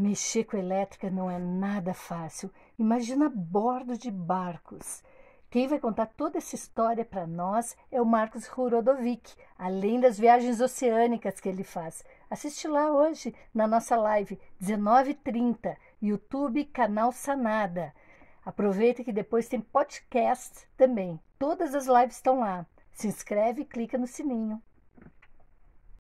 Mexer com elétrica não é nada fácil. Imagina bordo de barcos. Quem vai contar toda essa história para nós é o Marcos Rurodovic, além das viagens oceânicas que ele faz. Assiste lá hoje na nossa live 19h30, YouTube Canal Sanada. Aproveita que depois tem podcast também. Todas as lives estão lá. Se inscreve e clica no sininho.